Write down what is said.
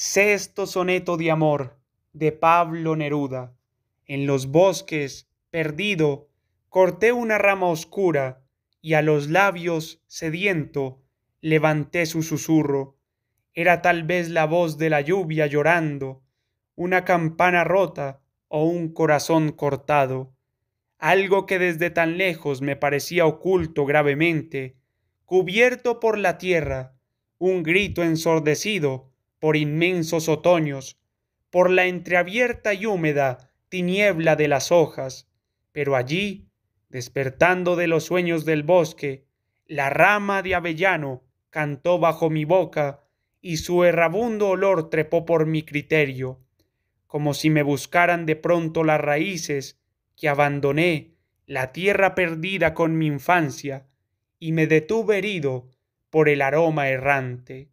Sexto soneto de amor de Pablo Neruda. En los bosques, perdido, corté una rama oscura y a los labios, sediento, levanté su susurro. Era tal vez la voz de la lluvia llorando, una campana rota o un corazón cortado. Algo que desde tan lejos me parecía oculto gravemente, cubierto por la tierra, un grito ensordecido, por inmensos otoños, por la entreabierta y húmeda tiniebla de las hojas, pero allí, despertando de los sueños del bosque, la rama de avellano cantó bajo mi boca y su errabundo olor trepó por mi criterio, como si me buscaran de pronto las raíces que abandoné, la tierra perdida con mi infancia, y me detuve herido por el aroma errante.